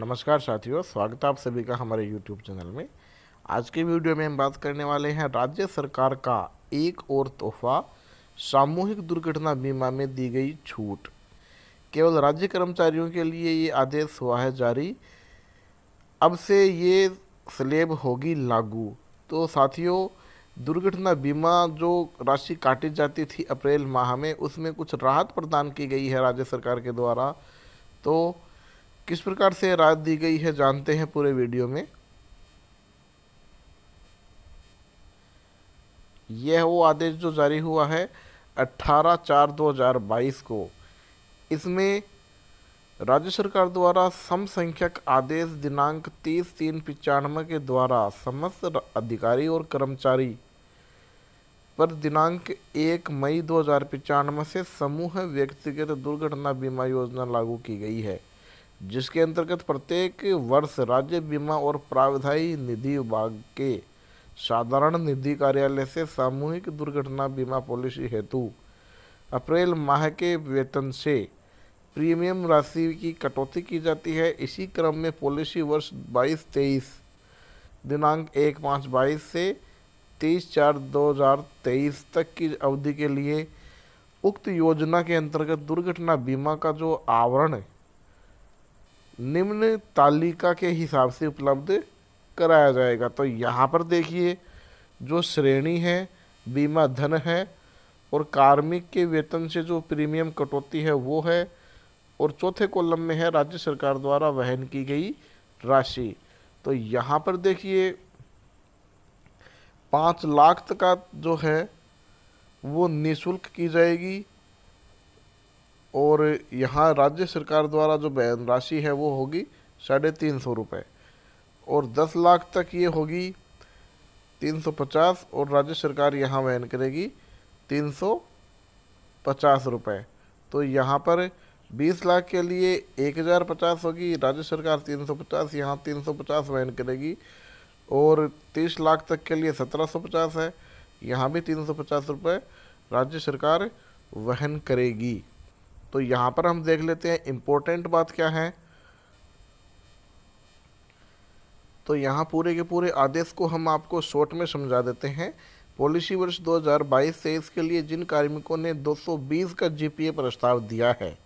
नमस्कार साथियों स्वागत है आप सभी का हमारे यूट्यूब चैनल में आज के वीडियो में हम बात करने वाले हैं राज्य सरकार का एक और तोहफा सामूहिक दुर्घटना बीमा में दी गई छूट केवल राज्य कर्मचारियों के लिए ये आदेश हुआ है जारी अब से ये स्लेब होगी लागू तो साथियों दुर्घटना बीमा जो राशि काटी जाती थी अप्रैल माह में उसमें कुछ राहत प्रदान की गई है राज्य सरकार के द्वारा तो किस प्रकार से राहत दी गई है जानते हैं पूरे वीडियो में यह वो आदेश जो जारी हुआ है 18 चार 2022 को इसमें राज्य सरकार द्वारा समसंख्यक आदेश दिनांक तीस तीन पचानवे के द्वारा समस्त अधिकारी और कर्मचारी पर दिनांक एक मई दो हज़ार पचानवे से समूह व्यक्तिगत दुर्घटना बीमा योजना लागू की गई है जिसके अंतर्गत प्रत्येक वर्ष राज्य बीमा और प्राविधायी निधि विभाग के साधारण निधि कार्यालय से सामूहिक दुर्घटना बीमा पॉलिसी हेतु अप्रैल माह के वेतन से प्रीमियम राशि की कटौती की जाती है इसी क्रम में पॉलिसी वर्ष बाईस तेईस दिनांक एक पाँच बाईस से तेईस चार दो हज़ार तेईस तक की अवधि के लिए उक्त योजना के अंतर्गत दुर्घटना बीमा का जो आवरण है निम्न तालिका के हिसाब से उपलब्ध कराया जाएगा तो यहाँ पर देखिए जो श्रेणी है बीमा धन है और कार्मिक के वेतन से जो प्रीमियम कटौती है वो है और चौथे कॉलम में है राज्य सरकार द्वारा वहन की गई राशि तो यहाँ पर देखिए पाँच लाख तक का जो है वो निशुल्क की जाएगी और यहाँ राज्य सरकार द्वारा जो बैन राशि है वो होगी साढ़े तीन सौ रुपये और दस लाख तक ये होगी तीन सौ पचास और राज्य सरकार यहाँ बैन करेगी तीन सौ पचास रुपये तो यहाँ पर बीस लाख के लिए एक हज़ार पचास होगी राज्य सरकार तीन सौ पचास यहाँ तीन सौ पचास बैन करेगी और तीस लाख तक के लिए सत्रह सौ पचास है यहाँ भी तीन सौ पचास रुपये राज्य सरकार वहन करेगी तो यहाँ पर हम देख लेते हैं इम्पोर्टेंट बात क्या है तो यहाँ पूरे के पूरे आदेश को हम आपको शॉर्ट में समझा देते हैं पॉलिसी वर्ष 2022 से इसके लिए जिन कार्मिकों ने 220 का जीपीए प्रस्ताव दिया है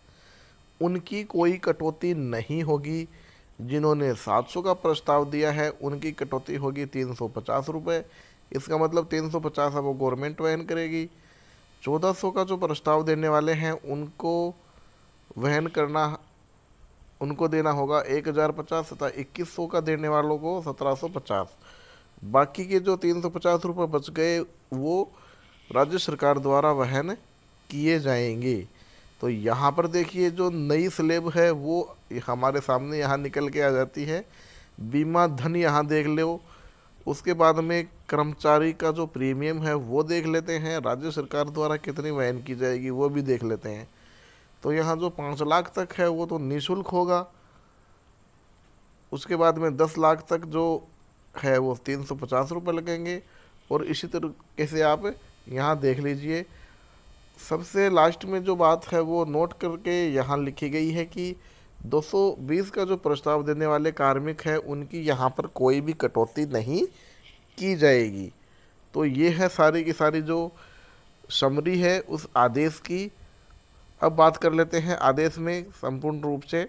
उनकी कोई कटौती नहीं होगी जिन्होंने 700 का प्रस्ताव दिया है उनकी कटौती होगी तीन सौ इसका मतलब तीन सौ अब गवर्नमेंट वहन करेगी 1400 का जो प्रस्ताव देने वाले हैं उनको वहन करना उनको देना होगा एक हज़ार पचास तथा इक्कीस सौ का देने वालों को सत्रह सौ पचास बाकी के जो तीन सौ पचास रुपये बच गए वो राज्य सरकार द्वारा वहन किए जाएंगे तो यहाँ पर देखिए जो नई स्लेब है वो हमारे सामने यहाँ निकल के आ जाती है बीमा धन यहाँ देख लो उसके बाद में कर्मचारी का जो प्रीमियम है वो देख लेते हैं राज्य सरकार द्वारा कितनी वहन की जाएगी वो भी देख लेते हैं तो यहाँ जो पाँच लाख तक है वो तो निःशुल्क होगा उसके बाद में दस लाख तक जो है वो तीन सौ पचास रुपये लगेंगे और इसी तरीके से आप यहाँ देख लीजिए सबसे लास्ट में जो बात है वो नोट करके यहाँ लिखी गई है कि 220 का जो प्रस्ताव देने वाले कार्मिक हैं उनकी यहाँ पर कोई भी कटौती नहीं की जाएगी तो ये है सारी की सारी जो समरी है उस आदेश की अब बात कर लेते हैं आदेश में संपूर्ण रूप से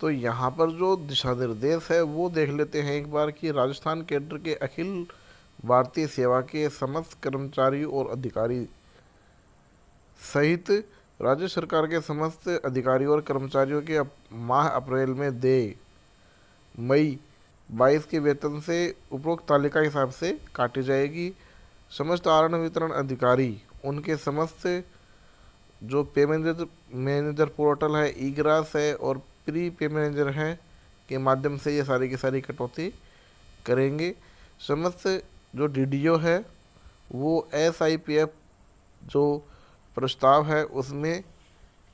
तो यहाँ पर जो दिशा निर्देश है वो देख लेते हैं एक बार कि राजस्थान केंद्र के अखिल भारतीय सेवा के समस्त कर्मचारी और अधिकारी सहित राज्य सरकार के समस्त अधिकारियों और कर्मचारियों के अप, माह अप्रैल में दे मई 22 के वेतन से उपरोक्त तालिका हिसाब से काटी जाएगी समस्त आरण वितरण अधिकारी उनके समस्त जो पेमेंट मैनेजर पोर्टल है ई ग्रास है और प्री पे मैनेजर है के माध्यम से ये सारी की सारी कटौती करेंगे समस्त जो डी है वो एस आई पी एफ जो प्रस्ताव है उसमें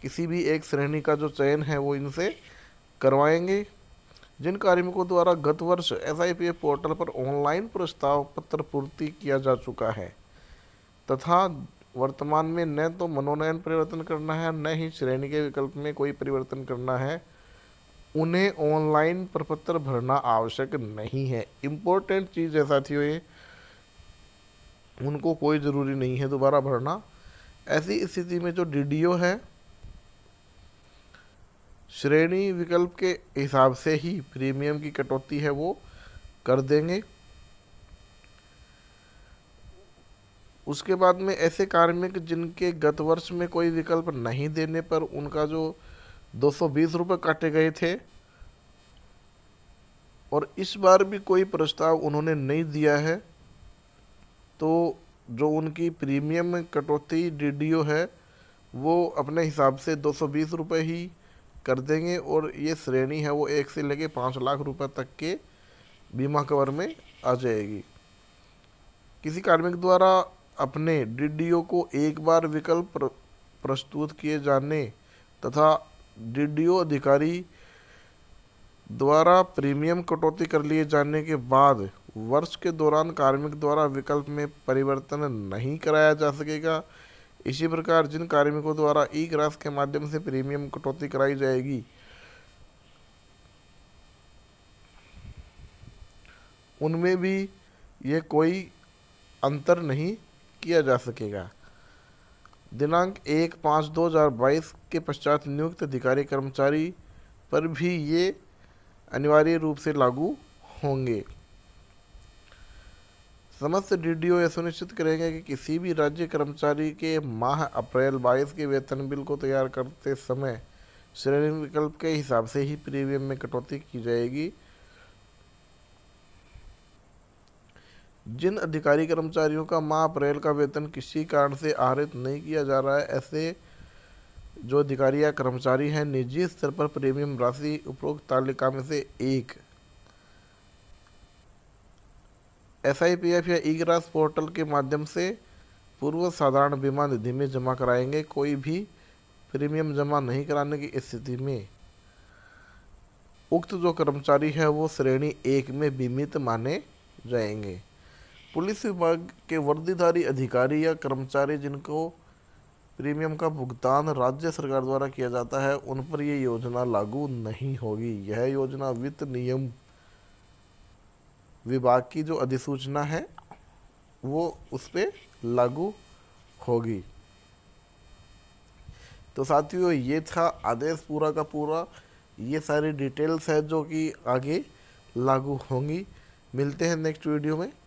किसी भी एक श्रेणी का जो चयन है वो इनसे करवाएंगे जिन कार्मिकों द्वारा गत वर्ष एस पोर्टल पर ऑनलाइन प्रस्ताव पत्र पूर्ति किया जा चुका है तथा वर्तमान में न तो मनोनयन परिवर्तन करना है न ही श्रेणी के विकल्प में कोई परिवर्तन करना है उन्हें ऑनलाइन प्रपत्र भरना आवश्यक नहीं है इम्पोर्टेंट चीज़ है साथियों ये उनको कोई ज़रूरी नहीं है दोबारा भरना ऐसी स्थिति में जो डी है श्रेणी विकल्प के हिसाब से ही प्रीमियम की कटौती है वो कर देंगे उसके बाद में ऐसे कार्मिक जिनके गत वर्ष में कोई विकल्प नहीं देने पर उनका जो दो सौ बीस रुपये काटे गए थे और इस बार भी कोई प्रस्ताव उन्होंने नहीं दिया है तो जो उनकी प्रीमियम कटौती डी है वो अपने हिसाब से दो सौ बीस रुपये ही कर देंगे और ये श्रेणी है वो एक से लेके पाँच लाख रुपए तक के बीमा कवर में आ जाएगी किसी कार्मिक द्वारा अपने डी को एक बार विकल्प प्रस्तुत किए जाने तथा डी अधिकारी द्वारा प्रीमियम कटौती कर लिए जाने के बाद वर्ष के दौरान कार्मिक द्वारा विकल्प में परिवर्तन नहीं कराया जा सकेगा इसी प्रकार जिन कार्मिकों द्वारा ई ग्रास के माध्यम से प्रीमियम कटौती कराई जाएगी उनमें भी ये कोई अंतर नहीं किया जा सकेगा दिनांक एक पाँच दो हज़ार बाईस के पश्चात नियुक्त अधिकारी कर्मचारी पर भी ये अनिवार्य रूप से लागू होंगे समस्त डीडीओ यह सुनिश्चित करेंगे कि किसी भी राज्य कर्मचारी के माह अप्रैल बाईस के वेतन बिल को तैयार करते समय श्रेणी विकल्प के हिसाब से ही प्रीमियम में कटौती की जाएगी जिन अधिकारी कर्मचारियों का माह अप्रैल का वेतन किसी कारण से आहरित नहीं किया जा रहा है ऐसे जो अधिकारी या कर्मचारी हैं निजी स्तर पर प्रीमियम राशि उपरोक्त तालिका में से एक एस आई पी एफ या ई ग्रास पोर्टल के माध्यम से पूर्व साधारण बीमा निधि में जमा कराएंगे कोई भी प्रीमियम जमा नहीं कराने की स्थिति में उक्त जो कर्मचारी है वो श्रेणी एक में बीमित माने जाएंगे पुलिस विभाग के वर्दीधारी अधिकारी या कर्मचारी जिनको प्रीमियम का भुगतान राज्य सरकार द्वारा किया जाता है उन पर ये योजना लागू नहीं होगी यह योजना वित्त नियम विभाग की जो अधिसूचना है वो उस पर लागू होगी तो साथियों ये था आदेश पूरा का पूरा ये सारी डिटेल्स है जो कि आगे लागू होंगी मिलते हैं नेक्स्ट वीडियो में